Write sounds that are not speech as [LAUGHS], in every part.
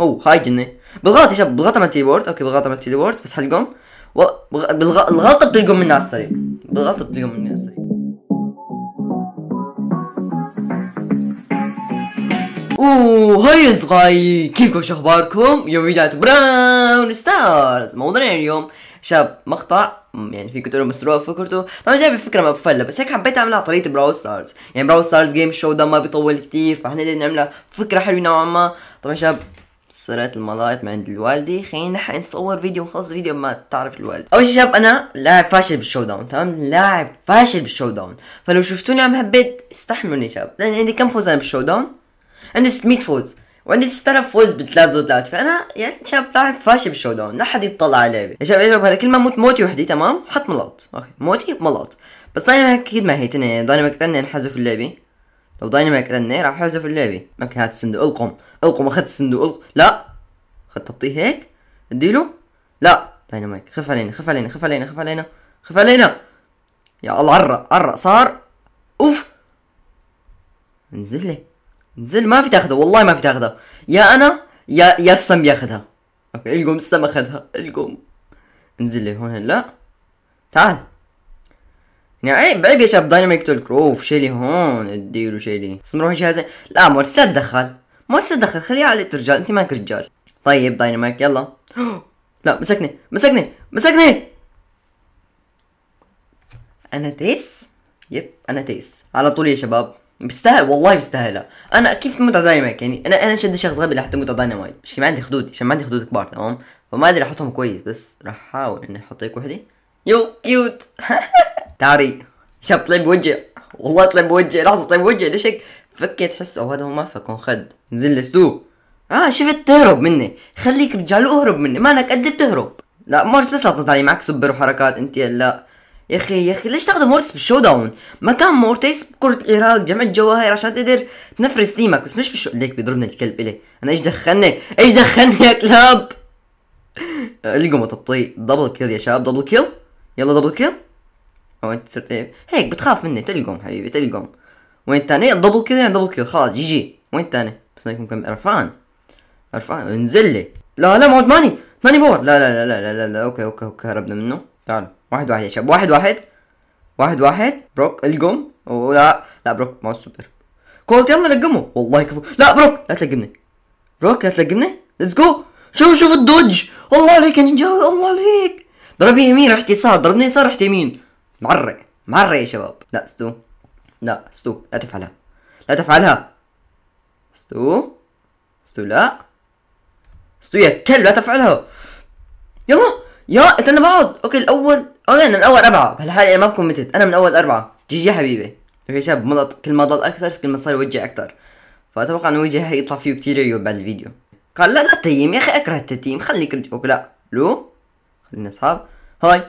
هو هاي جني بالغلط يا شباب بالغلطة تيلي بورد اوكي بالغلطة تيلي بورد بس حلقهم بالغلط بالغ... بتلقم مني على السريع بالغلطة بتلقم مني على السريع اوه هاي صغاي كيفكم شو اخباركم يوم فيديو براون ستارز موضوعنا اليوم شاب مقطع يعني في كتير مسروق فكرته طبعا جايب الفكره ما بفله بس هيك حبيت اعملها على طريقه براو ستارز يعني براو ستارز جيم شو ده ما بيطول كتير فاحنا نعملها فكره حلوه نوعا ما طبعا شاب صرت الملايط من عند الوالدي خلينا نصور فيديو ونخلص فيديو ما تعرف الوالد اول شيء شباب انا لاعب فاشل بالشو داون تمام لاعب فاشل بالشو داون فلو شفتوني عم هبد استحملوني شباب لان عندي كم فوز انا بالشو داون عندي 600 فوز وعندي 6000 فوز ب 3 ضد 3 فانا يعني شاب لاعب فاشل بالشو داون لا حد يطلع على يا شباب يا شباب هلا كل ما موت موتي وحدي تمام حط ملاط اوكي موتي ملاط بس انا اكيد ما هيتني يعني ضاني ما انحذف اللعبه لو دايناميك رني راح يحذف اللعبه مك هات الصندوق القم القم اخذت الصندوق القم لا اخذت تبطيه هيك اديله لا دايناميك خف علينا خف علينا خف علينا خف علينا خف علينا يا الله عرق عرق صار اوف انزل لي انزل ما في تاخذها والله ما في تاخذها يا انا يا يا السم ياخذها اوكي القم السم اخذها القم انزل لي هون لا تعال يعني عيب عيب يا شباب دايناميك تلك اوف شيلي هون وشيلي شيلي نروح جهاز لا مورس لا تدخل مورس لا تدخل خليها على الرجال انت مالك رجال طيب دايناميك يلا [GASPS] لا مسكني مسكني مسكني انا تيس يب انا تيس على طول يا شباب بستاهل والله بستاهلها انا كيف تموت على دايناميك يعني انا انا شد شخص غبي لحتى اموت على دايناميك مش ما عندي خدود عشان ما عندي خدود كبار تمام فما ادري احطهم كويس بس راح احاول اني احط هيك وحده يو كيوت [LAUGHS] تاري شاب طلع طيب بوجهي والله طلع طيب بوجهي لحظه طلع طيب بوجهي ليش هيك فكي تحسه او هذا هو ما فك خد نزل لسوق اه شفت تهرب مني خليك رجال اهرب مني مالك قد بتهرب لا مورس بس لا تطلعي معك سبر وحركات انت هلا يا اخي يا اخي ليش تاخذ مورتس بالشو داون؟ ما كان مورتيس بكرة العراق جمعت جواهر عشان تقدر تنفرز تيمك بس مش بالشو ليك بيضربني الكلب الي انا ايش دخلني؟ ايش دخلني يا كلاب؟ القمه تبطيء دبل كيل يا شباب دبل كيل يلا دبل كيل او انت صرت ايه هيك بتخاف مني تلقم حبيبي تلقم وين تاني دبل يعني دبل كيل خلاص يجي وين تاني بس ما يكون كم عرفان عرفان انزل لي لا لا ما ماني ماني بور لا لا لا لا لا لا, لا. اوكي اوكي اوكي هربنا منه تعال واحد واحد يا شباب واحد واحد واحد واحد بروك القم ولا لا بروك ما سوبر كولت يلا لقمه والله كفو لا بروك لا تلقمني بروك لا تلقمني ليتس جو شوف شوف الدوج الله عليك يا نينجاوي الله عليك ضربني يمين رحت يسار ضربني يسار رحت يمين معرق معرق يا شباب لا ستو لا ستو لا تفعلها لا تفعلها ستو ستو لا ستو يا كلب لا تفعلها يلا يا قتلنا بعض اوكي الاول اوكي انا من اول اربعه بهالحاله انا ما بكون متت انا من اول اربعه جي جي حبيبي اوكي شباب مضط... كل ما ضل اكثر كل ما صار وجهي اكثر فاتوقع انه وجهي حيطلع فيه كثير عيوب بعد الفيديو قال لا لا تيم يا اخي اكره التيم خليك اوكي لا لو خلينا اصحاب هاي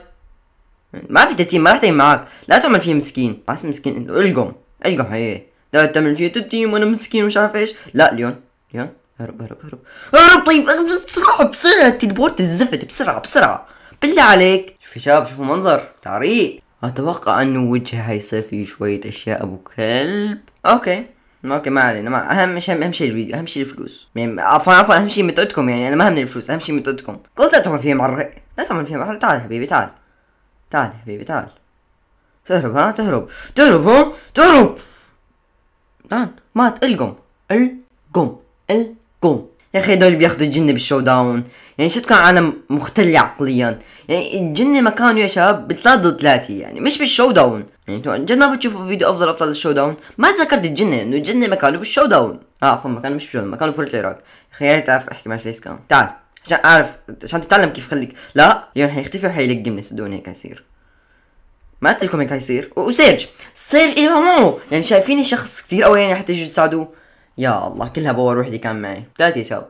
ما في تتيم ما راح تيم معاك لا تعمل فيه مسكين بس مسكين القم القم هي إيه. لا تعمل فيه تتيم وانا مسكين ومش عارف ايش لا ليون ليون هرب هرب هرب هرب طيب بسرعة بسرعة التليبورت الزفت بسرعة بسرعة بالله عليك شوف يا شباب شوفوا منظر تعريق اتوقع انه وجهه حيصير فيه شوية اشياء ابو كلب اوكي اوكي ما علينا ما اهم شيء اهم شيء الفيديو اهم شيء الفلوس يعني عفوا عفوا اهم شيء متعتكم يعني انا ما همني الفلوس اهم شيء متعتكم قلت لا تعمل فيها معرق لا تعمل فيها معرق تعال حبيبي تعال تعال يا حبيبي تعال تهرب ها تهرب تهرب ها تهرب تعال مات القم القم القم يا اخي هدول بياخذوا الجن بالشو داون يعني شو كان عالم مختل عقليا يعني الجن مكانه يا شباب بثلاث ضد ثلاثة يعني مش بالشو داون يعني انتوا عن جد ما بتشوفوا فيديو افضل ابطال الشو داون ما تذكرت الجن انه الجن مكانه بالشو داون اه عفوا مكانه مش بالشو داون مكانه بورت العراق يا اخي تعرف احكي مع الفيس كام تعال عشان اعرف عشان تتعلم كيف خليك لا اليوم حيختفي وحيلقمني صدقوني هيك حيصير ما قلت لكم هيك حيصير وسيرج سيرج إيه معه يعني شايفين الشخص كثير قوي يعني حتيجوا يساعدوه يا الله كلها باور وحدة كان معي ثلاثة يا شباب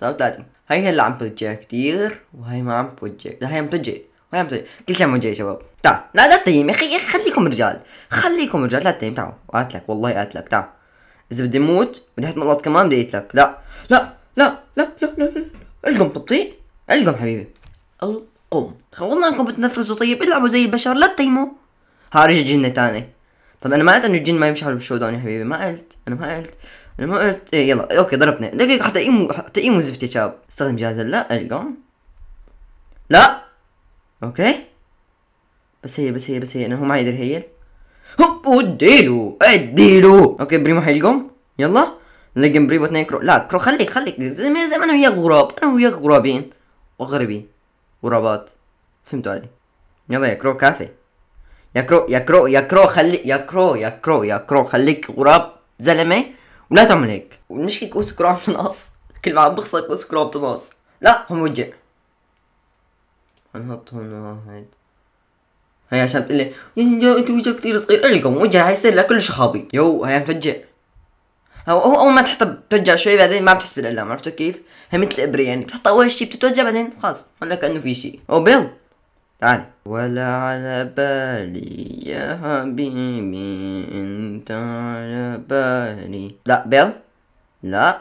صاروا ثلاثة هي هلا عم توجع كثير وهي ما عم توجع لا هي عم توجع وهي عم توجع كل شيء عم بتوجع يا شباب تعال لا لا تتيم يا اخي خليكم رجال خليكم رجال لا تتيم تعال قاتلك والله قاتلك تعال اذا بدي اموت بدي احط مرات كمان بدي اقتلك لا لا لا لا لا لا, لا. القم تبطيء القم حبيبي قوم والله انكم بتنفرزوا طيب العبوا زي البشر لا تتيموا رجع جنة تاني طب انا ما قلت انه الجن ما يمشي على الشودون يا حبيبي ما قلت انا ما قلت انا ما قلت إيه يلا اوكي ضربنا دقيقة حتى ايمو حتى ايمو زفت يا شاب استخدم جهاز لا القوم لا اوكي بس هي بس هي بس هي انا هو ما يقدر هيل هوب اديله اديله اوكي بريمو حيلقم يلا نلقم بريمو اثنين كرو لا كرو خليك خليك زي ما انا وياك غراب انا وياك غرابين وغربين ورباط فهمتوا علي يلا يا كرو كافي يا كرو يا كرو يا كرو خلي يا كرو يا كرو يا كرو خليك غراب زلمه ولا تعمل هيك مش كوس كرو عم تنقص كل ما عم بخسر كوس كرو عم تنقص لا هم وجع هنحط هون واحد هي عشان تقول لي انت وجهك كثير صغير لكم وجهي حيصير لكل كلش خابي يو هي عم هو هو اول ما تحط بتوجع شوي بعدين ما بتحس بالالم عرفتوا كيف؟ هي مثل الابره يعني بتحطها اول شيء بتتوجع بعدين خلاص ولا كانه في شيء او بيل تعال ولا على بالي يا حبيبي انت على بالي لا بيل لا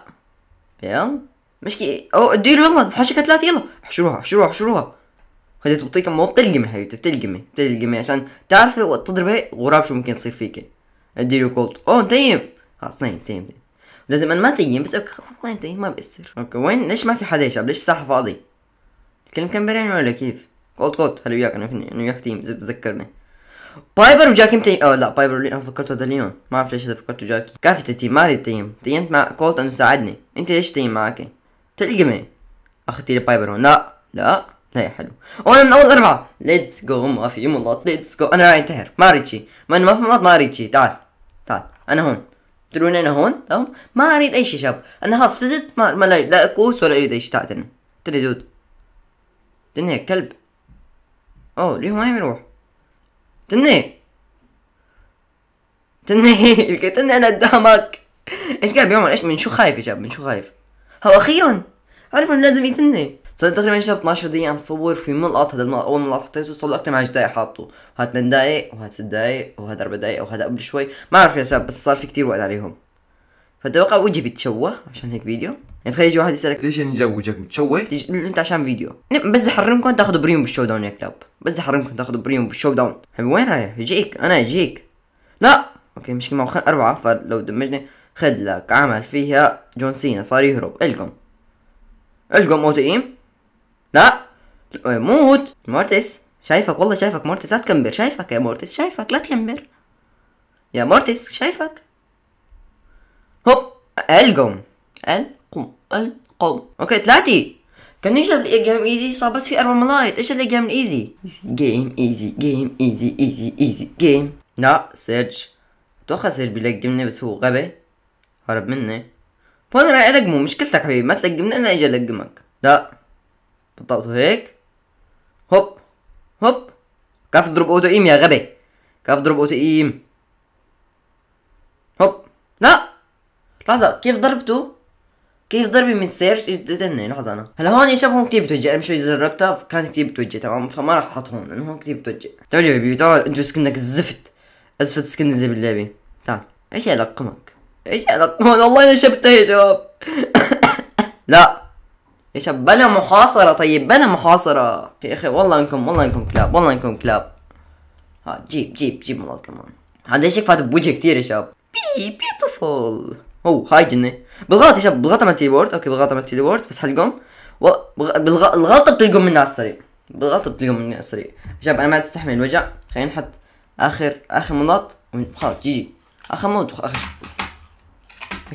بيل مش كي او اديله يلا حشكة ثلاثة يلا احشروها احشروها احشروها خليت بطيكة مو بتلقمي حبيبتي بتلقمي بتلقمي عشان تعرفي وقت تضربي غراب شو ممكن يصير فيكي اديله كولت اوه طيب خلاص نايم لازم انا ما تيم بس اوكي خلاص ما تيم ما بيأثر اوكي وين ليش ما في حدا شباب ليش الساحه فاضي الكلام كان بريان ولا كيف قلت قلت هلا وياك انا وياك تيم تذكرني بايبر وجاكي متي اه لا بايبر انا فكرته هذا اليوم ما اعرف ليش هذا فكرته جاكي كافي تيم ما اريد تيم تيمت مع قلت انه ساعدني انت ليش تيم معك تلقمي اخذتي لي بايبر هون لا لا لا يا حلو وانا من اول اربعه ليتس جو ما في ملط ليتس جو انا راح انتحر ما اريد شيء ما انا ما في ما اريد شيء تعال تعال انا هون تدرون انا هون تمام ما اريد اي شيء شاب انا خلاص فزت ما, ما لا, اكوس ولا اريد اي شيء تعتن تري دود تنهي كلب اوه ليه ما يروح تنهي تنهي [LAUGHS] تنهي انا قدامك ايش قاعد بيعمل ايش من شو خايف يا شاب من شو خايف هو اخيرا عرف انه لازم يتنهي صار تقريبا شباب 12 دقيقة عم صور في ملقط هذا هذا أول ملقط حطيته صار له أكثر من 10 دقايق حاطه هات 8 دقايق وهات 6 دقايق وهذا 4 دقايق وهذا قبل شوي ما بعرف يا شباب بس صار في كثير وقت عليهم فتوقع وجهي بيتشوه عشان هيك فيديو يعني تخيل يجي واحد يسألك ليش يعني جو وجهك متشوه؟ انت عشان فيديو نعم، بس احرمكم تاخذوا بريم بالشو داون يا كلاب بس احرمكم تاخذوا بريم بالشو داون وين رايح؟ يجيك انا يجيك لا اوكي مشكلة معه اربعة فلو دمجني خد لك عمل فيها جون سينا صار يهرب الكم الكم اوت ايم لا موت مورتس شايفك والله شايفك مورتس لا تكمبر شايفك يا مورتس شايفك لا تكمبر يا مورتس شايفك هوب القم القم القم اوكي ثلاثي كان نشرب جيم ايزي صار بس في اربع ملايط ايش اللي جيم ايزي جيم ايزي جيم ايزي ايزي ايزي جيم لا سيرج اتوقع سيرج بيلقمني بس هو غبي هرب مني وانا راح الجمه مشكلتك حبيبي ما تلقمني انا اجي القمك لا بضغطه هيك هوب هوب كيف تضرب اوتو ايم يا غبي كيف تضرب اوتو ايم هوب لا لحظة كيف ضربته كيف ضربي من سيرش استنى لحظة انا هلا هون شاف هون كثير بتوجع انا شوي جربتها كان كثير بتوجع تمام فما راح احط هون لانه هون كثير بتوجع تعال يا بيبي تعال انت سكنك الزفت ازفت سكن زي باللعبة تعال ايش القمك ايش القمك والله انا شبتها يا شباب [COUGHS] لا يا شباب بلا محاصرة طيب بلا محاصرة يا اخي والله انكم والله انكم كلاب والله انكم كلاب ها جيب جيب جيب مرات كمان هذا الشيء فات بوجهي كثير يا شباب بي بيوتيفول هو هاي جنة بالغلط يا شباب بالغلط عملت تيليبورت اوكي بالغلط عملت تيليبورت بس حلقهم بالغلط بتلقون مني على السريع بالغلط بتلقون مني على السريع يا شباب انا ما تستحمل الوجع خلينا نحط اخر اخر منط خلاص جي جي اخر موت اخر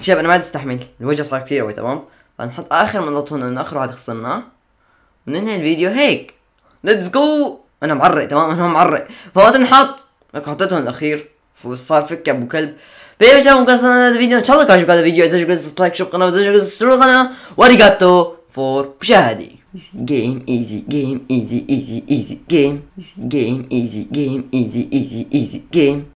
شباب انا ما تستحمل الوجع صار كثير قوي تمام فنحط اخر منضد هون لانه اخر واحد خسرناه وننهي الفيديو هيك ليتس جو انا معرق تمام انا معرق فهو تنحط هيك حطيتهم الاخير وصار فك ابو كلب فيا شباب ممكن هذا الفيديو ان شاء الله كان عجبك هذا الفيديو اذا عجبك لايك شوف القناه واذا عجبك اشتركوا القناه واريجاتو فور مشاهدي جيم ايزي جيم ايزي ايزي ايزي جيم جيم ايزي جيم ايزي ايزي ايزي جيم